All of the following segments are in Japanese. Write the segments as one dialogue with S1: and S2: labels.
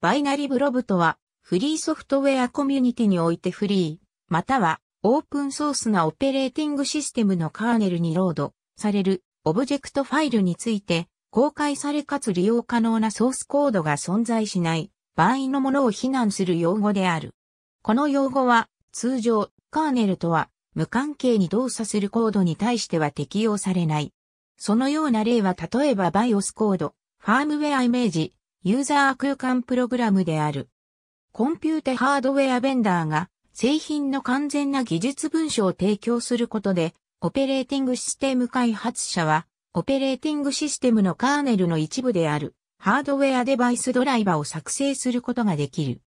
S1: バイナリブロブとは、フリーソフトウェアコミュニティにおいてフリー、またはオープンソースなオペレーティングシステムのカーネルにロードされるオブジェクトファイルについて公開されかつ利用可能なソースコードが存在しない場合のものを非難する用語である。この用語は通常カーネルとは無関係に動作するコードに対しては適用されない。そのような例は例えば BIOS コード、ファームウェアイメージ、ユーザー空間プログラムである。コンピュータハードウェアベンダーが製品の完全な技術文書を提供することで、オペレーティングシステム開発者は、オペレーティングシステムのカーネルの一部である、ハードウェアデバイスドライバーを作成することができる。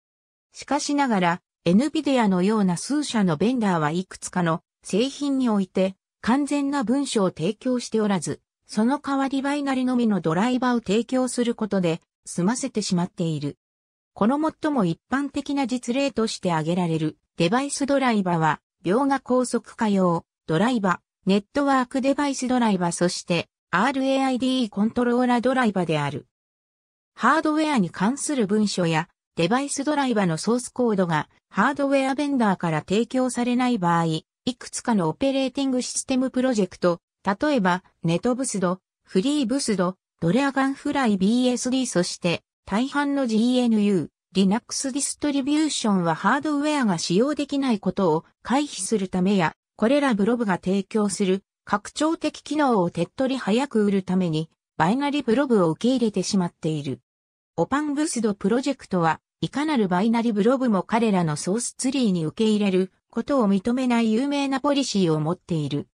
S1: しかしながら、NVIDIA のような数社のベンダーはいくつかの製品において完全な文書を提供しておらず、その代わりバイナリのみのドライバーを提供することで、済ませてしまっている。この最も一般的な実例として挙げられるデバイスドライバは、描画高速化用、ドライバ、ネットワークデバイスドライバそして RAID コントローラドライバである。ハードウェアに関する文書やデバイスドライバのソースコードがハードウェアベンダーから提供されない場合、いくつかのオペレーティングシステムプロジェクト、例えばネトブスド、フリーブスド、ドレアガンフライ BSD そして大半の GNU、Linux ディストリビューションはハードウェアが使用できないことを回避するためや、これらブロブが提供する拡張的機能を手っ取り早く売るために、バイナリブロブを受け入れてしまっている。オパンブスドプロジェクトは、いかなるバイナリブロブも彼らのソースツリーに受け入れることを認めない有名なポリシーを持っている。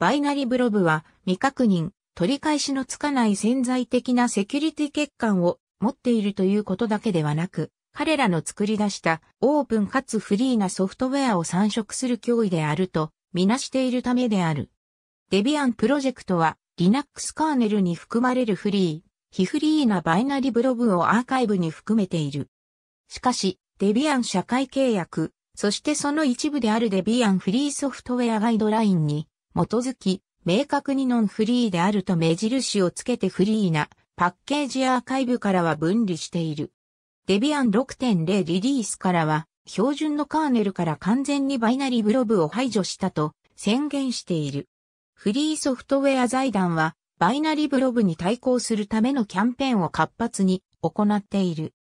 S1: バイナリブロブは未確認、取り返しのつかない潜在的なセキュリティ欠陥を持っているということだけではなく、彼らの作り出したオープンかつフリーなソフトウェアを参食する脅威であるとみなしているためである。デビアンプロジェクトは Linux カーネルに含まれるフリー、非フリーなバイナリブログをアーカイブに含めている。しかし、デビアン社会契約、そしてその一部であるデビアンフリーソフトウェアガイドラインに基づき、明確にノンフリーであると目印をつけてフリーなパッケージアーカイブからは分離している。デビアン6.0リリースからは標準のカーネルから完全にバイナリブロブを排除したと宣言している。フリーソフトウェア財団はバイナリブロブに対抗するためのキャンペーンを活発に行っている。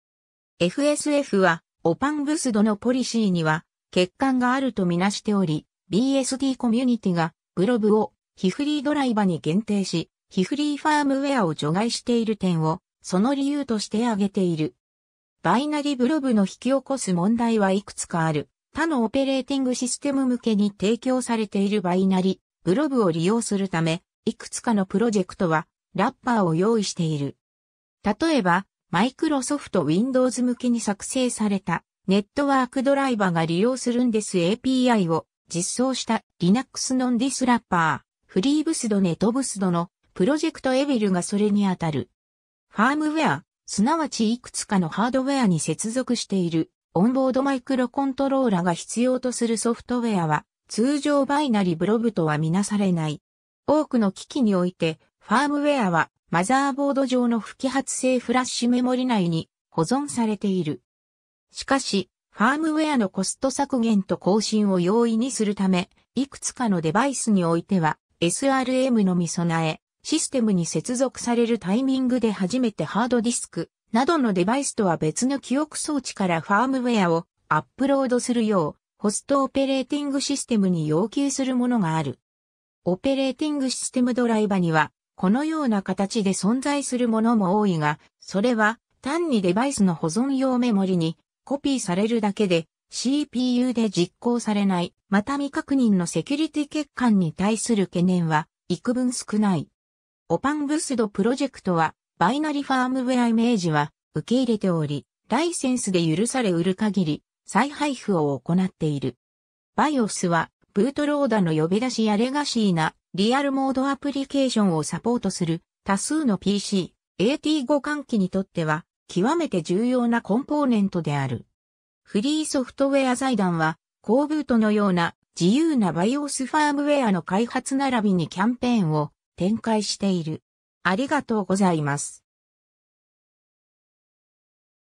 S1: FSF はオパンブスドのポリシーには欠陥があるとみなしており、BSD コミュニティがブロブをヒフリードライバに限定し、ヒフリーファームウェアを除外している点を、その理由として挙げている。バイナリブロブの引き起こす問題はいくつかある。他のオペレーティングシステム向けに提供されているバイナリブロブを利用するため、いくつかのプロジェクトは、ラッパーを用意している。例えば、マイクロソフト Windows 向けに作成された、ネットワークドライバーが利用するんです API を実装した Linux ノンディスラッパー。フリーブスドネトブスドのプロジェクトエビルがそれにあたる。ファームウェア、すなわちいくつかのハードウェアに接続しているオンボードマイクロコントローラが必要とするソフトウェアは通常バイナリブログとはみなされない。多くの機器においてファームウェアはマザーボード上の不揮発性フラッシュメモリ内に保存されている。しかし、ファームウェアのコスト削減と更新を容易にするため、いくつかのデバイスにおいては、SRM のみ備え、システムに接続されるタイミングで初めてハードディスクなどのデバイスとは別の記憶装置からファームウェアをアップロードするよう、ホストオペレーティングシステムに要求するものがある。オペレーティングシステムドライバには、このような形で存在するものも多いが、それは単にデバイスの保存用メモリにコピーされるだけで、CPU で実行されない、また未確認のセキュリティ欠陥に対する懸念は、幾分少ない。オパンブスドプロジェクトは、バイナリファームウェアイメージは、受け入れており、ライセンスで許され売る限り、再配布を行っている。BIOS は、ブートローダの呼び出しやレガシーなリアルモードアプリケーションをサポートする多数の PC、AT 互換機にとっては極めて重要なコンポーネントである。フリーソフトウェア財団は、コーブートのような自由なバイオスファームウェアの開発並びにキャンペーンを展開している。ありがとうございます。